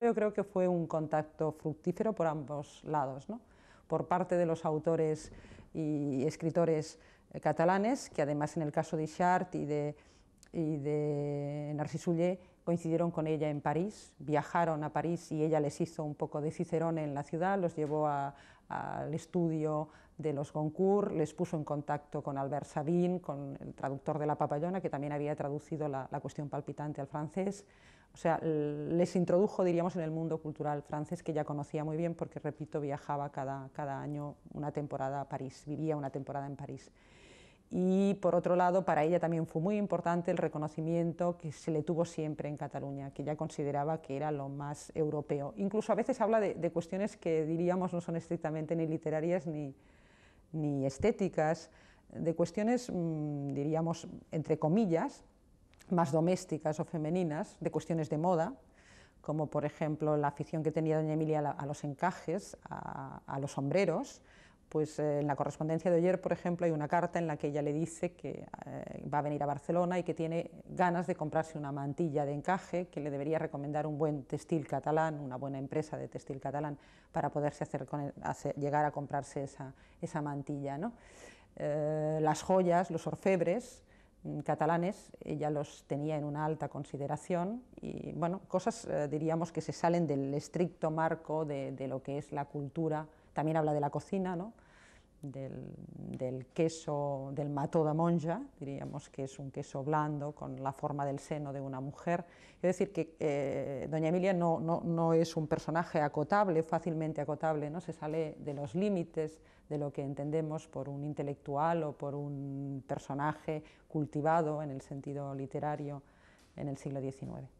Yo creo que fue un contacto fructífero por ambos lados, ¿no? por parte de los autores y escritores eh, catalanes, que además en el caso de Chart y de, y de coincidieron con ella en París, viajaron a París y ella les hizo un poco de cicerón en la ciudad, los llevó al estudio de los Goncourt, les puso en contacto con Albert Sabine, con el traductor de La Papayona, que también había traducido la, cuestión palpitante al francés. O sea, les introdujo, diríamos, en el mundo cultural francés, que ya conocía muy bien, porque, repito, viajaba cada, cada año una temporada a París, vivía una temporada en París y por otro lado para ella también fue muy importante el reconocimiento que se le tuvo siempre en Cataluña, que ella consideraba que era lo más europeo. Incluso a veces habla de, cuestiones que diríamos no son estrictamente ni literarias ni, estéticas, de cuestiones, mm, diríamos, entre comillas, más domésticas o femeninas, de cuestiones de moda, como por ejemplo la afición que tenía doña Emilia a, los encajes, a los sombreros, pues eh, en la correspondencia de ayer, por ejemplo, hay una carta en la que ella le dice que eh, va a venir a Barcelona y que tiene ganas de comprarse una mantilla de encaje, que le debería recomendar un buen textil catalán, una buena empresa de textil catalán, para poderse hacer, e, llegar a comprarse esa, mantilla. Eh, las joyas, los orfebres, mm, catalanes, ella los tenía en una alta consideración y bueno, cosas diríamos que se salen del estricto marco de, lo que es la cultura también habla de la cocina, del, queso, del mató de monja, diríamos que es un queso blando con la forma del seno de una mujer. Es decir, que eh, Doña Emilia no, no, no, es un personaje acotable, fácilmente acotable, ¿no? se sale de los límites de lo que entendemos por un intelectual o por un personaje cultivado en el sentido literario en el siglo XIX.